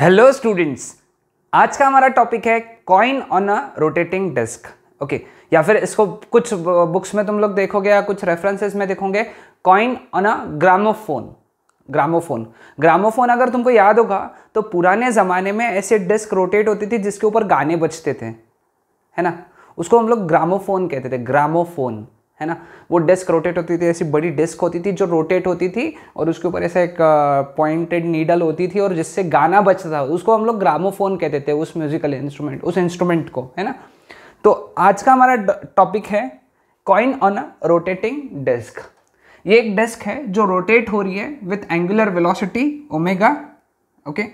hello students आज का हमारा टॉपिक है coin on a rotating disc okay या फिर इसको कुछ बुक्स में तुम लोग देखोगे या कुछ रेफरेंसेस में देखोगे coin on a gramophone gramophone gramophone अगर तुमको याद होगा तो पुराने ज़माने में ऐसे डिस्क रोटेट होती थी जिसके ऊपर गाने बजते थे है ना उसको हम लोग ग्रामोफोन कहते थे ग्रामोफोन है ना वो डेस्क रोटेट होती थी ऐसी बड़ी डेस्क होती थी जो रोटेट होती थी और उसके ऊपर ऐसा एक पॉइंटेड नीडल होती थी और जिससे गाना बजता था उसको हम लोग ग्रामोफोन कहते थे उस म्यूजिकल इंस्ट्रूमेंट उस इंस्ट्रूमेंट को है ना तो आज का हमारा टॉपिक है coin on a rotating desk ये एक डेस्क है जो रोटेट हो रही है with angular velocity omega okay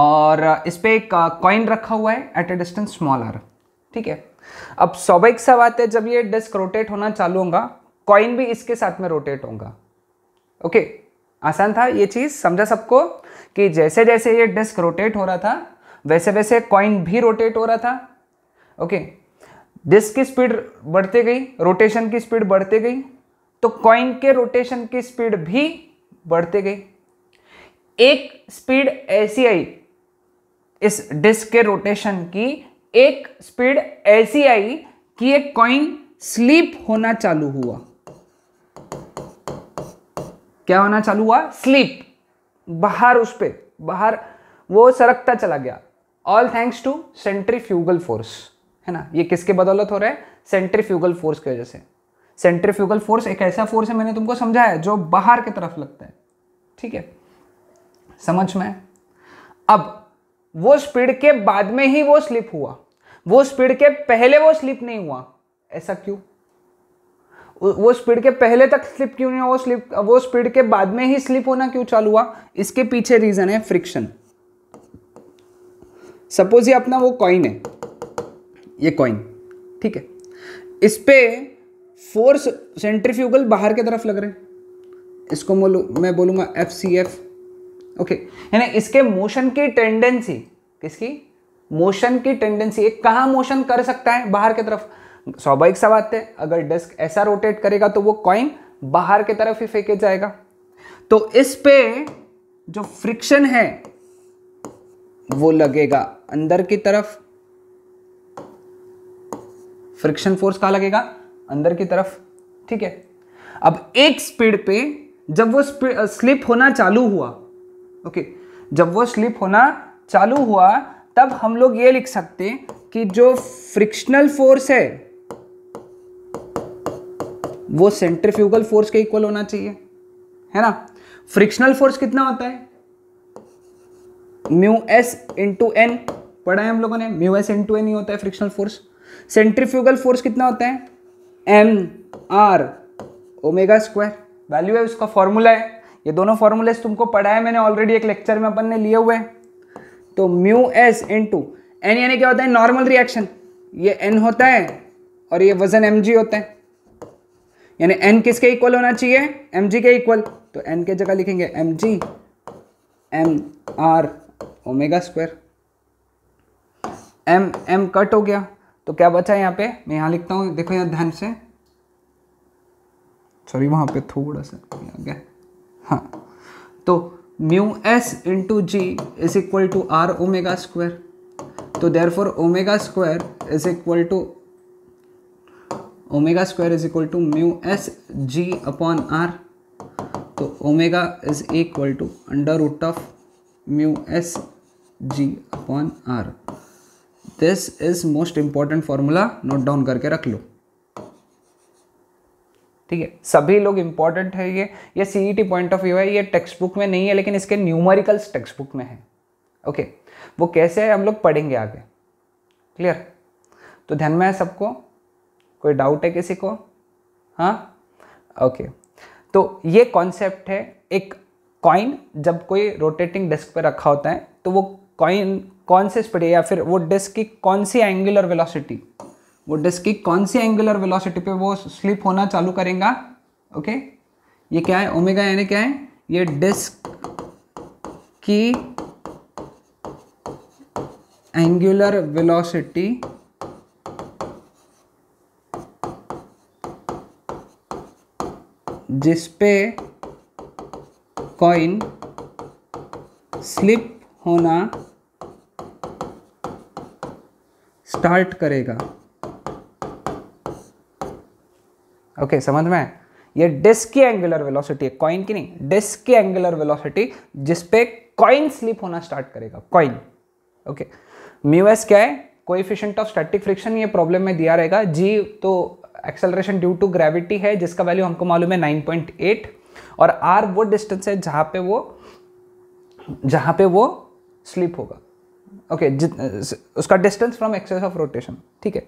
और इस पर एक कॉइन रखा हुआ है at a distance small r ठीक है अब स्वाभाविक सा बात है जब ये डिस्क रोटेट होना चालू होगा कॉइन भी इसके साथ में रोटेट होगा ओके आसान था ये चीज़ समझा सबको कि जैसे जैसे ये डिस्क रोटेट हो रहा था वैसे वैसे कॉइन भी रोटेट हो रहा था ओके डिस्क की स्पीड बढ़ते गई रोटेशन की स्पीड बढ़ते गई तो कॉइन के रोटेशन की स्पीड भी बढ़ते गई एक स्पीड ऐसी आई इस डिस्क के रोटेशन की एक स्पीड ऐसी आई कि एक कॉइन स्लीप होना चालू हुआ क्या होना चालू हुआ स्लीप बाहर उस पर बाहर वो सरकता चला गया all thanks to centrifugal force है ना ये किसके बदौलत हो रहा है सेंट्रीफ्यूगल फोर्स की वजह से सेंट्रीफ्यूगल फोर्स एक ऐसा फोर्स है मैंने तुमको समझाया जो बाहर की तरफ लगता है ठीक है समझ में अब वो स्पीड के बाद में ही वो स्लिप हुआ वो स्पीड के पहले वो स्लिप नहीं हुआ ऐसा क्यों वो स्पीड के पहले तक स्लिप क्यों नहीं हुआ वो स्लिप वो स्पीड के बाद में ही स्लिप होना क्यों चालू हुआ इसके पीछे रीजन है फ्रिक्शन सपोज ये अपना वो कॉइन है ये कॉइन ठीक है इस पर फोर्स सेंट्रीफ्यूगल बाहर की तरफ लग रहे इसको बोलू मैं बोलूंगा एफ सी एफ ओके यानी इसके मोशन की टेंडेंसी किसकी मोशन की टेंडेंसी एक कहाँ मोशन कर सकता है बाहर की तरफ स्वाभाविक सा बात है अगर डिस्क ऐसा रोटेट करेगा तो वो कॉइन बाहर की तरफ ही फेंके जाएगा तो इस पे जो फ्रिक्शन है वो लगेगा अंदर की तरफ फ्रिक्शन फोर्स कहा लगेगा अंदर की तरफ ठीक है अब एक स्पीड पे जब वो स्लिप होना चालू हुआ ओके जब वो स्लिप होना चालू हुआ तब हम लोग ये लिख सकते हैं कि जो फ्रिक्शनल फोर्स है वो सेंट्रीफ्यूगल फोर्स के इक्वल होना चाहिए है ना फ्रिक्शनल फोर्स कितना होता है म्यू एस इंटू एन पढ़ा है हम लोगों ने म्यू एस इंटू एन ही होता है फ्रिक्शनल फोर्स सेंट्रीफ्यूगल फोर्स कितना होता है m r omega square value है उसका फॉर्मूला है ये दोनों फॉर्मूले तुमको पढ़ा है मैंने ऑलरेडी एक लेक्चर में अपन ने लिए हुए हैं तो mu s N to N यानी क्या होता है नॉर्मल रिएक्शन ये एन होता है और ये वजन एम जी होता है यानी एन किसके इक्वल होना चाहिए एम जी के इक्वल तो एन के जगह लिखेंगे m g m r omega square m m cut हो गया तो क्या बचा है यहाँ पे मैं यहाँ लिखता हूँ देखो यहाँ ध्यान से सॉरी वहाँ पे थोड़ा सा गया हाँ तो mu s into g is equal to r omega square तो therefore omega square is equal to omega square is equal to mu s g upon r तो omega is equal to under root of mu s g upon r this is most important formula note down करके रख लो ठीक है सभी लोग important है ये ये सी पॉइंट ऑफ व्यू है ये टेक्स्ट बुक में नहीं है लेकिन इसके न्यूमरिकल्स टेक्स्ट बुक में है ओके वो कैसे है हम लोग पढ़ेंगे आगे क्लियर तो ध्यान में है सबको कोई डाउट है किसी को हाँ ओके तो ये कॉन्सेप्ट है एक कॉइन जब कोई रोटेटिंग डिस्क पर रखा होता है तो वो कॉइन कौन से स्पीड या फिर वो डिस्क की कौन सी एंगुलर वेलोसिटी वो डिस्क की कौन सी एंगुलर वेलोसिटी पे वो स्लिप होना चालू करेगा ओके ये क्या है ओमेगा यानी क्या है ये डिस्क की एंगुलर वेलोसिटी जिसपे कॉइन स्लिप होना स्टार्ट करेगा ओके okay, समझ में ये डिस्क की एंगुलर वेलोसिटी है कॉइन की नहीं डिस्क की एंगुलर वेलोसिटी जिस पे कॉइन स्लिप होना स्टार्ट करेगा कॉइन ओके म्यूएस क्या है कोएफिशिएंट ऑफ स्टैटिक फ्रिक्शन ये प्रॉब्लम में दिया रहेगा जी तो एक्सेलरेशन ड्यू टू ग्रेविटी है जिसका वैल्यू हमको मालूम है 9.8 और आर वो डिस्टेंस है जहां पे वो जहां पे वो स्लिप होगा ओके okay, उसका distance from axis of rotation ठीक है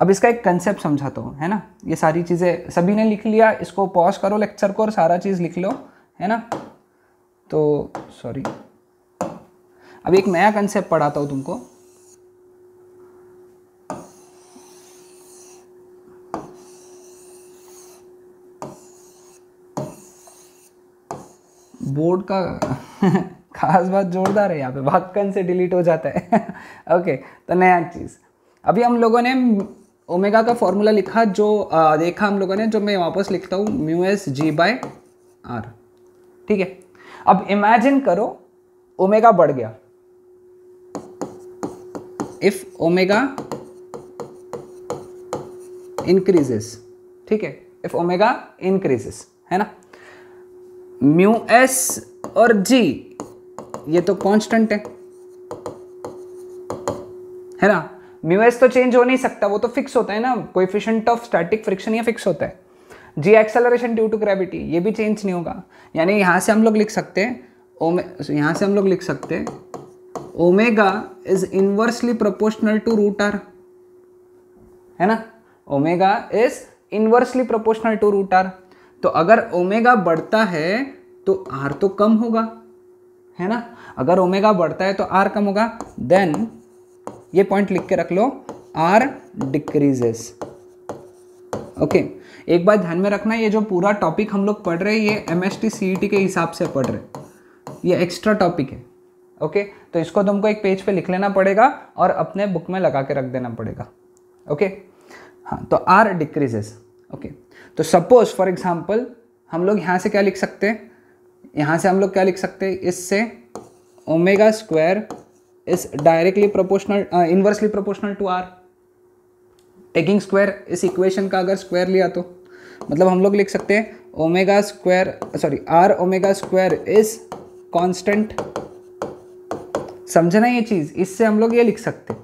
अब इसका एक कंसेप्ट समझाता हूँ है ना ये सारी चीज़ें सभी ने लिख लिया इसको पॉज करो लेक्चर को और सारा चीज़ लिख लो है ना तो सॉरी अब एक नया कंसेप्ट पढ़ाता हूँ तुमको बोर्ड का खास बात जोरदार है यहाँ पे वाक्कन से डिलीट हो जाता है ओके तो नया चीज़ अभी हम लोगों ने ओमेगा का फॉर्मूला लिखा जो आ, देखा हम लोगों ने जो मैं वापस लिखता हूँ mu s g by r ठीक है अब इमेजिन करो ओमेगा बढ़ गया इफ ओमेगा इंक्रीजेस ठीक है इफ ओमेगा इंक्रीजेस है ना म्यू एस और जी ये तो कांस्टेंट है है ना म्यूएस तो चेंज हो नहीं सकता वो तो फिक्स होता है ना कोएफिशिएंट ऑफ स्टैटिक फ्रिक्शन ये फिक्स होता है g acceleration due to gravity ये भी चेंज नहीं होगा यानी यहाँ से हम लोग लिख सकते हैं यहाँ से हम लोग लिख सकते हैं omega is inversely proportional to root r है ना omega is inversely proportional to root r तो अगर ओमेगा बढ़ता है तो आर तो कम होगा है ना अगर ओमेगा बढ़ता है तो आर कम होगा देन ये पॉइंट लिख के रख लो आर डिक्रीजेस ओके एक बार ध्यान में रखना ये जो पूरा टॉपिक हम लोग पढ़ रहे हैं ये M S T C T के हिसाब से पढ़ रहे ये एक्स्ट्रा टॉपिक है ओके तो इसको तुमको एक पेज पे लिख लेना पड़ेगा और अपने बुक में लगा के रख देना पड़ेगा ओके हाँ तो आर डिक्रीजेस ओके तो सपोज फॉर एग्जाम्पल हम लोग यहाँ से क्या लिख सकते हैं यहाँ से हम लोग क्या लिख सकते हैं इससे omega square is directly proportional uh, inversely proportional to r taking square इस इक्वेशन का अगर स्क्वायर लिया तो मतलब हम लोग लिख सकते हैं omega square sorry r omega square is constant समझना ये चीज़ इससे हम लोग ये लिख सकते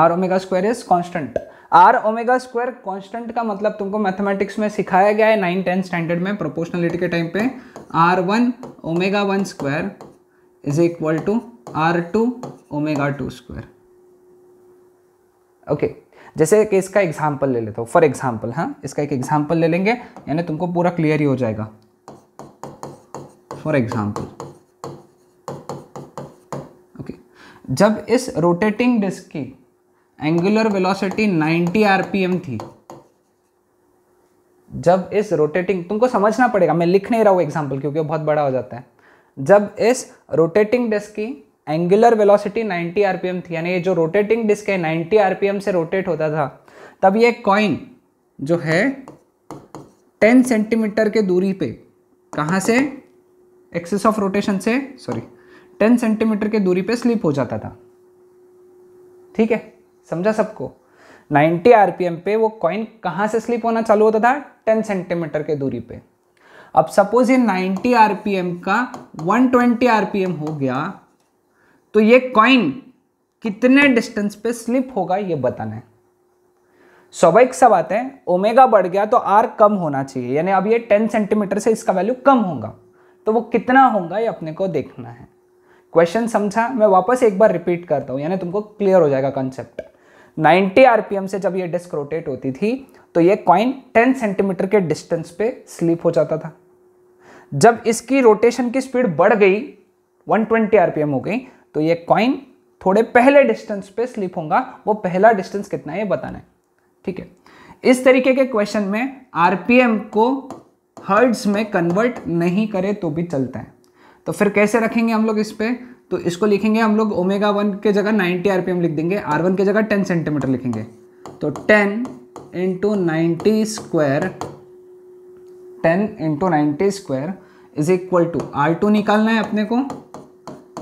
r omega square is constant r omega square constant का मतलब तुमको मैथमेटिक्स में सिखाया गया है नाइन टेंथ स्टैंडर्ड में प्रोपोर्शनलिटी के टाइम पे r one omega one square is equal to r two omega two square okay जैसे कि इसका एग्जाम्पल ले लेता हूँ फॉर एग्जाम्पल हाँ इसका एक एग्जाम्पल ले लेंगे यानी तुमको पूरा क्लियर ही हो जाएगा फॉर एग्जाम्पल ओके जब इस रोटेटिंग डिस्क की एंगुलर वेलोसिटी 90 आरपीएम थी जब इस रोटेटिंग तुमको समझना पड़ेगा मैं लिख नहीं रहा हूँ एग्जाम्पल क्योंकि वो बहुत बड़ा हो जाता है जब इस रोटेटिंग डिस्क की एंगुलर वेलोसिटी 90 आरपीएम थी यानी ये जो रोटेटिंग डिस्क है 90 आरपीएम से रोटेट होता था तब ये कॉइन जो है 10 सेंटीमीटर के दूरी पे कहाँ से एक्सेस ऑफ रोटेशन से सॉरी 10 सेंटीमीटर के दूरी पे स्लिप हो जाता था ठीक है समझा सबको 90 आरपीएम पे वो कॉइन कहाँ से स्लिप होना चालू होता था टेन सेंटीमीटर के दूरी पर अब सपोज ये 90 आरपीएम का 120 आरपीएम हो गया तो ये कॉइन कितने डिस्टेंस पे स्लिप होगा ये बताना है स्वाभाविक सब आते हैं ओमेगा बढ़ गया तो आर कम होना चाहिए यानी अब ये टेन सेंटीमीटर से इसका वैल्यू कम होगा तो वो कितना होगा ये अपने को देखना है क्वेश्चन समझा मैं वापस एक बार रिपीट करता हूँ यानी तुमको क्लियर हो जाएगा कॉन्सेप्ट 90 आरपीएम से जब ये डिस्क रोटेट होती थी तो ये कॉइन 10 सेंटीमीटर के डिस्टेंस पे स्लिप हो जाता था जब इसकी रोटेशन की स्पीड बढ़ गई 120 आरपीएम हो गई तो ये कॉइन थोड़े पहले डिस्टेंस पे स्लिप होगा वो पहला डिस्टेंस कितना है ये बताना है ठीक है इस तरीके के क्वेश्चन में आरपीएम को हर्ड्स में कन्वर्ट नहीं करे तो भी चलता है तो फिर कैसे रखेंगे हम लोग इस पर तो इसको लिखेंगे हम लोग ओमेगा वन के जगह 90 आरपीएम लिख देंगे आर वन के जगह 10 सेंटीमीटर लिखेंगे तो 10 into ninety square 10 into ninety square is equal to r two निकालना है अपने को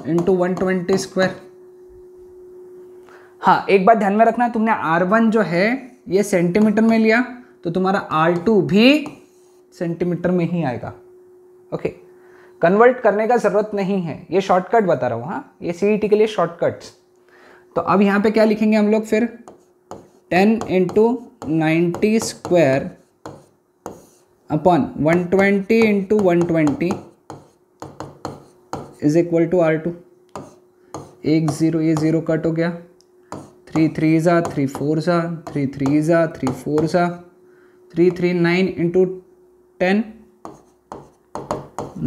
इंटू वन ट्वेंटी स्क्वायर हाँ एक बात ध्यान में रखना तुमने आर वन जो है ये सेंटीमीटर में लिया तो तुम्हारा आर टू भी सेंटीमीटर में ही आएगा ओके कन्वर्ट करने का ज़रूरत नहीं है ये शॉर्टकट बता रहा हूँ हाँ ये सी e के लिए शॉर्टकट तो अब यहाँ पे क्या लिखेंगे हम लोग फिर ten into ninety square upon one twenty into one twenty is equal to r two एक ज़ीरो ये ज़ीरो कट हो गया थ्री थ्री ज़ा थ्री फोर ज़ा थ्री थ्री ज़ा थ्री फोर ज़ा three three nine into ten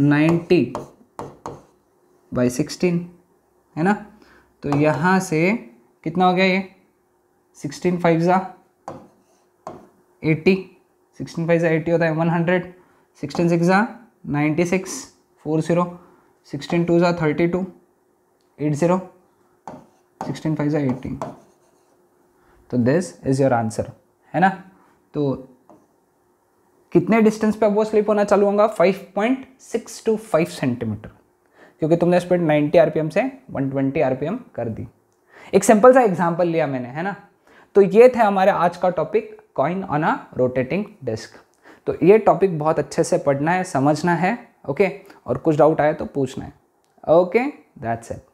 ninety by sixteen है ना तो यहाँ से कितना हो गया ये सिक्सटीन फाइव ज़ा एट्टी सिक्सटीन फाइव ज़ा एट्टी होता है वन हंड्रेड सिक्सटीन सिक्स ज़ा ninety six four zero sixteen two ज़ा thirty two eight zero sixteen five ज़ा एटीन तो दिस इज़ योर आंसर है ना तो कितने डिस्टेंस पे वो स्लिप होना चालू होगा five point six two five centimetre क्योंकि तुमने स्पीड नाइन्टी आर से वन ट्वेंटी कर दी एक सिंपल सा एग्जाम्पल लिया मैंने है ना तो ये थे हमारे आज का topic coin on a rotating disc तो ये टॉपिक बहुत अच्छे से पढ़ना है समझना है ओके और कुछ डाउट आया तो पूछना है ओके दैट्स इट